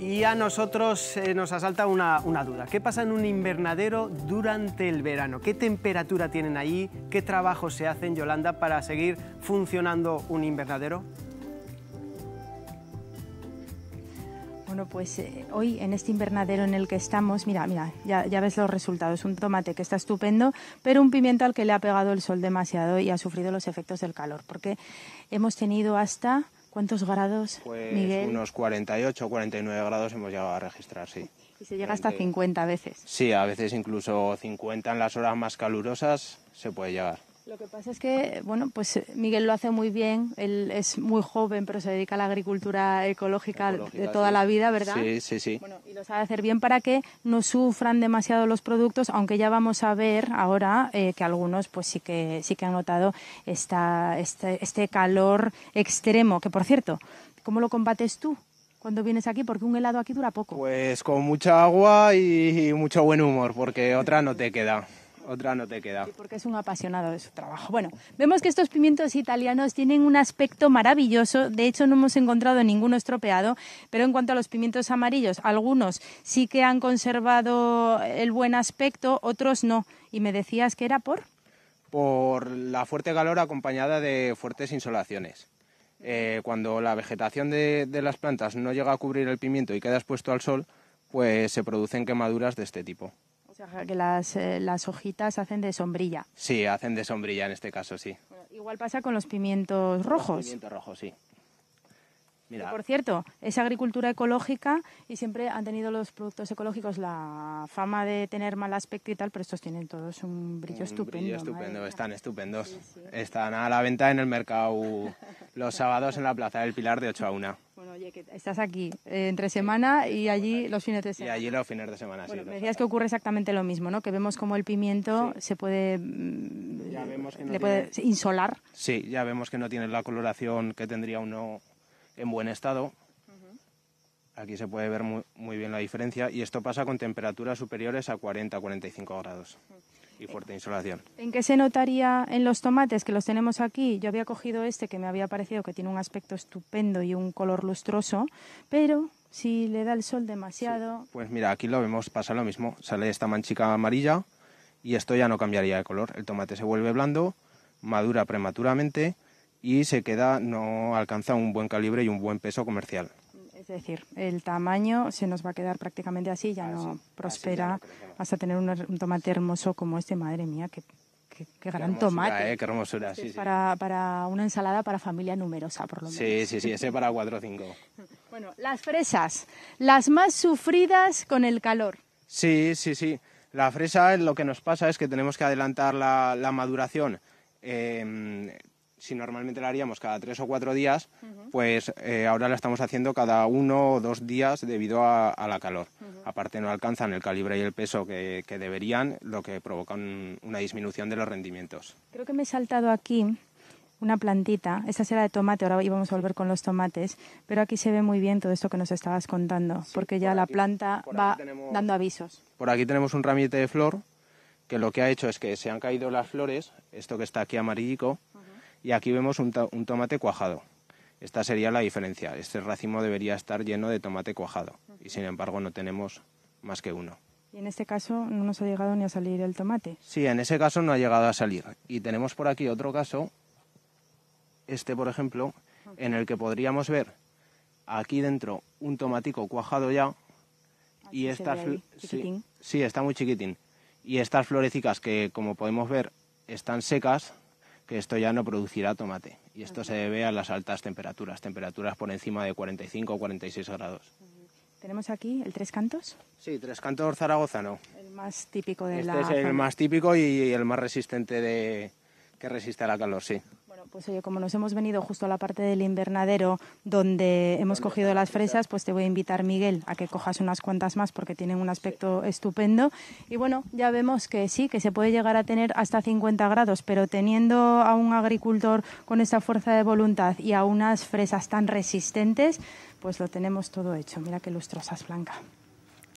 Y a nosotros eh, nos asalta una, duda. ¿Qué pasa en un invernadero durante el verano? ¿Qué temperatura tienen ahí? ¿Qué trabajo se hace en Yolanda, para seguir funcionando un invernadero? Bueno, pues eh, hoy en este invernadero en el que estamos, mira, mira, ya, ya ves los resultados. Un tomate que está estupendo, pero un pimiento al que le ha pegado el sol demasiado y ha sufrido los efectos del calor, porque hemos tenido hasta ¿Cuántos grados, pues Miguel? Unos 48 o 49 grados hemos llegado a registrar, sí. Y se llega hasta 50 veces. Sí, a veces incluso 50 en las horas más calurosas se puede llegar. Lo que pasa es que, bueno, pues eh, Miguel lo hace muy bien, él es muy joven, pero se dedica a la agricultura ecológica, de toda la vida, ¿verdad? Sí, sí, sí. Bueno, y lo sabe hacer bien para que no sufran demasiado los productos, aunque ya vamos a ver ahora eh, que algunos pues sí que, sí que han notado esta, este, este calor extremo, que por cierto, ¿cómo lo combates tú? cuando vienes aquí? Porque un helado aquí dura poco. Pues con mucha agua y mucho buen humor, porque otra no te queda otra no te queda. porque es un apasionado de su trabajo. Bueno, vemos que estos pimientos italianos tienen un aspecto maravilloso. De hecho, no hemos encontrado ninguno estropeado. Pero en cuanto a los pimientos amarillos, algunos sí que han conservado el buen aspecto, otros no. Y me decías que era por. Por la fuerte calor acompañada de fuertes insolaciones. Eh, cuando la vegetación de, de las plantas no llega a cubrir el pimiento y queda expuesto al sol, pues se producen quemaduras de este tipo que las, eh, las hojitas hacen de sombrilla. Sí, hacen de sombrilla en este caso, sí. igual pasa con los pimientos rojos. pimientos rojos, sí. por cierto, es agricultura ecológica y siempre han tenido los productos ecológicos la fama de tener mal aspecto y tal, pero estos tienen todos un brillo un estupendo. Brillo estupendo, están estupendos. Están a la venta en el mercado los sábados en la Plaza del Pilar de 8 a 1 estás aquí eh, entre semana y allí los fines de semana. Y allí los fines de semana, bueno, sí. Me decías que ocurre exactamente lo mismo, ¿no? Que vemos cómo el pimiento se puede, mm, insolar. Sí, ya vemos que no tiene la coloración que tendría uno en buen estado. Aquí se puede ver muy, bien la diferencia y esto pasa con temperaturas superiores a 40-45 grados y fuerte insolación. ¿En qué se notaría en los tomates que los tenemos aquí? Yo había cogido este que me había parecido que tiene un aspecto estupendo y un color lustroso, pero si le da el sol demasiado... Pues mira, aquí lo vemos, pasa lo mismo, sale esta manchica amarilla y esto ya no cambiaría de color, el tomate se vuelve blando, madura prematuramente y se queda, no alcanza un buen calibre y un buen peso comercial. Es decir, el tamaño se nos va a quedar prácticamente así, ya ah, no prospera hasta tener un, tomate hermoso como este, madre mía, Qué, gran tomate. Para, una ensalada para familia numerosa, por lo menos. Sí, sí, sí, ese para cuatro o cinco. bueno, las fresas, las más sufridas con el calor. Sí, sí, sí. La fresa lo que nos pasa es que tenemos que adelantar la, maduración em, si normalmente la haríamos cada tres o cuatro días, pues eh, ahora la estamos haciendo cada uno o dos días debido a, la calor. Aparte no alcanzan el calibre y el peso que, deberían, lo que provoca una disminución de los rendimientos. Creo que me he saltado aquí una plantita. Esta será de tomate, ahora íbamos a volver con los tomates, pero aquí se ve muy bien todo esto que nos estabas contando, porque ya la planta va dando avisos. Por aquí tenemos un ramillete de flor que lo que ha hecho es que se han caído las flores, esto que está aquí amarillico, y aquí vemos un, tomate cuajado. Esta sería la diferencia. Este racimo debería estar lleno de tomate cuajado y sin embargo no tenemos más que uno. Y en este caso no nos ha llegado ni a salir el tomate. Sí, en ese caso no ha llegado a salir. Y tenemos por aquí otro caso, este por ejemplo, en el que podríamos ver aquí dentro un tomatico cuajado ya y estas sí, sí, está muy chiquitín. Y estas florecicas que como podemos ver están secas que esto ya no producirá tomate. Y esto se debe a las altas temperaturas, temperaturas por encima de 45 o 46 grados. ¿Tenemos aquí el Tres Cantos? Sí, Tres Cantos no. El más típico de este la... Este es el más típico y el más resistente de... que resiste a la calor, sí pues oye, como nos hemos venido justo a la parte del invernadero donde hemos cogido las fresas, pues te voy a invitar, Miguel, a que cojas unas cuantas más porque tienen un aspecto estupendo. Y bueno, ya vemos que sí, que se puede llegar a tener hasta 50 grados, pero teniendo a un agricultor con esta fuerza de voluntad y a unas fresas tan resistentes, pues lo tenemos todo hecho. Mira qué lustrosas, Blanca.